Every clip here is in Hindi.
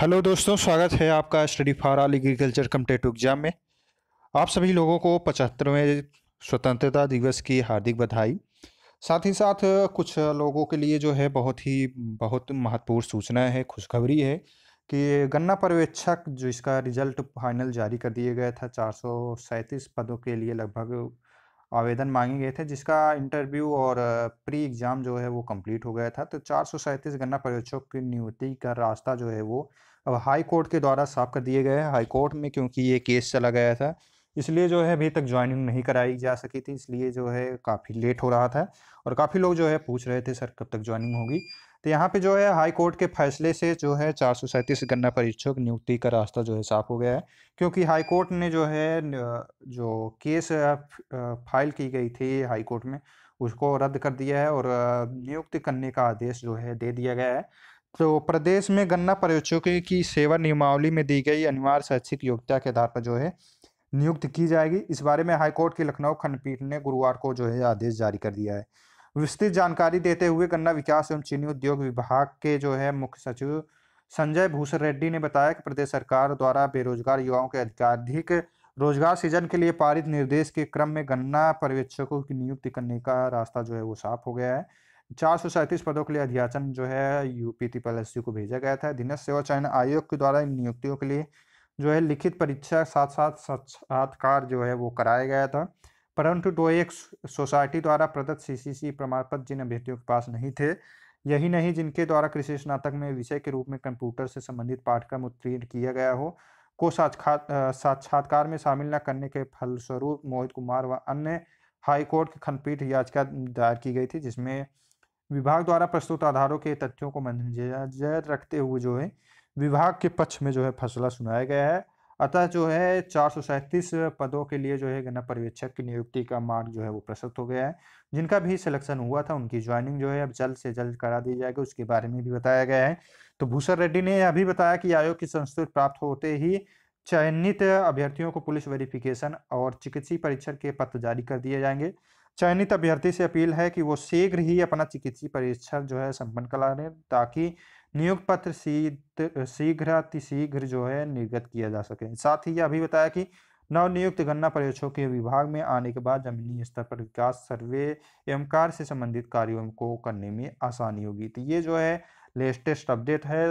हेलो दोस्तों स्वागत है आपका study for all agriculture competitive exam में आप सभी लोगों को पचहत्तरवें स्वतंत्रता दिवस की हार्दिक बधाई साथ ही साथ कुछ लोगों के लिए जो है बहुत ही बहुत महत्वपूर्ण सूचना है खुशखबरी है कि गन्ना पर्यवेक्षक जो इसका रिजल्ट फाइनल जारी कर दिया गया था चार पदों के लिए लगभग आवेदन मांगे गए थे जिसका इंटरव्यू और प्री एग्ज़ाम जो है वो कंप्लीट हो गया था तो चार सौ सैंतीस गन्ना पर्यवेक्षक की नियुक्ति का रास्ता जो है वो अब हाई कोर्ट के द्वारा साफ कर दिए गए हैं हाई कोर्ट में क्योंकि ये केस चला गया था इसलिए जो है अभी तक ज्वाइनिंग नहीं कराई जा सकी थी इसलिए जो है काफ़ी लेट हो रहा था और काफ़ी लोग जो है पूछ रहे थे सर कब तक ज्वाइनिंग होगी तो यहाँ पे जो है हाई कोर्ट के फैसले से जो है चार सौ सैंतीस गन्ना परीक्षक नियुक्ति का रास्ता जो है साफ हो गया है क्योंकि हाई कोर्ट ने जो है जो केस फाइल की गई थी हाई कोर्ट में उसको रद्द कर दिया है और नियुक्ति करने का आदेश जो है दे दिया गया है तो प्रदेश में गन्ना पर्यवेक्षकों की सेवा नियमावली में दी गई अनिवार्य शैक्षिक योग्यता के आधार पर जो है नियुक्त की जाएगी इस बारे में हाईकोर्ट की लखनऊ खंडपीठ ने गुरुवार को जो है आदेश जारी कर दिया है विस्तृत जानकारी देते हुए गन्ना विकास एवं चीनी उद्योग विभाग के जो है मुख्य सचिव संजय भूषण रेड्डी ने बताया कि प्रदेश सरकार द्वारा बेरोजगार युवाओं के अधिकाधिक रोजगार सृजन के लिए पारित निर्देश के क्रम में गन्ना पर्यवेक्षकों की नियुक्ति करने का रास्ता जो है वो साफ हो गया है चार सौ सैंतीस पदों के लिए अध्याचन जो है यूपी टी को भेजा गया था दिनेश सेवा चयन आयोग के द्वारा इन नियुक्तियों के लिए जो है लिखित परीक्षा साथ साथ साक्षात्कार जो है वो कराया गया था परंतु दो एक सोसाइटी द्वारा प्रदत्त सीसीसी प्रमाण पत्र जिन अभ्यर्थियों के पास नहीं थे यही नहीं जिनके द्वारा कृषि स्नातक में विषय के रूप में कंप्यूटर से संबंधित पाठ्यक्रम उत्तीर्ण किया गया हो को साक्षात साक्षात्कार में शामिल न करने के फलस्वरूप मोहित कुमार व अन्य हाईकोर्ट की खंडपीठ याचिका दायर की गई थी जिसमें विभाग द्वारा प्रस्तुत आधारों के तथ्यों को मद्देनजर रखते हुए जो है विभाग के पक्ष में जो है फैसला सुनाया गया है अतः जो है चार पदों के लिए जो है गन्ना पर्यवेक्षक की नियुक्ति का मार्ग जो है वो प्रस्तुत हो गया है जिनका भी सिलेक्शन हुआ था उनकी ज्वाइनिंग जो है अब जल्द से जल्द करा दी जाएगी उसके बारे में भी बताया गया है तो भूषण रेड्डी ने अभी बताया कि आयोग की संस्तुति प्राप्त होते ही चयनित अभ्यर्थियों को पुलिस वेरिफिकेशन और चिकित्सीय परीक्षण के पत्र जारी कर दिए जाएंगे चयनित अभ्यर्थी से अपील है कि वो शीघ्र ही अपना चिकित्सीय परीक्षण जो है संपन्न करा लें ताकि नियुक्त पत्र शीघ्र अतिशीघ्र जो है निर्गत किया जा सके साथ ही यह भी बताया कि नवनियुक्त गन्ना पर्यवेक्षकों के विभाग में आने के बाद जमीनी स्तर पर विकास सर्वे एवं कार्य से संबंधित कार्यों को करने में आसानी होगी तो ये जो है लेटेस्ट अपडेट है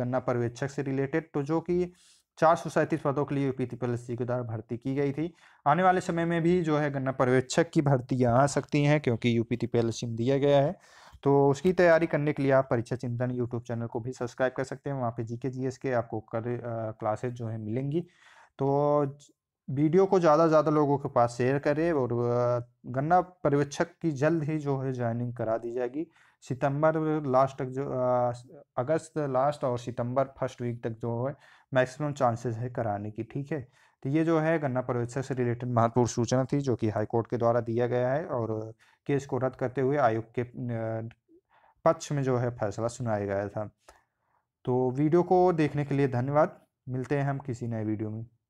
गन्ना पर्यवेक्षक से रिलेटेड तो जो कि चार सैंतीस पदों के लिए यूपी पीएससी के द्वारा भर्ती की गई थी आने वाले समय में भी जो है गन्ना पर्यवेक्षक की भर्ती आ सकती हैं क्योंकि यूपी पीएससी में दिया गया है तो उसकी तैयारी करने के लिए आप परीक्षा चिंतन यूट्यूब चैनल को भी सब्सक्राइब कर सकते हैं वहाँ पे जीके जीएस के आपको कर क्लासेज जो है मिलेंगी तो वीडियो को ज़्यादा से ज़्यादा लोगों के पास शेयर करें और गन्ना पर्यवेक्षक की जल्द ही जो है ज्वाइनिंग करा दी जाएगी सितंबर लास्ट तक जो अगस्त लास्ट और सितंबर फर्स्ट वीक तक जो है मैक्सिमम चांसेस है कराने की ठीक है तो ये जो है गन्ना पर्यवेक्षक से रिलेटेड महत्वपूर्ण सूचना थी जो कि हाईकोर्ट के द्वारा दिया गया है और केस को रद्द करते हुए आयोग के पक्ष में जो है फैसला सुनाया गया था तो वीडियो को देखने के लिए धन्यवाद मिलते हैं हम किसी नए वीडियो में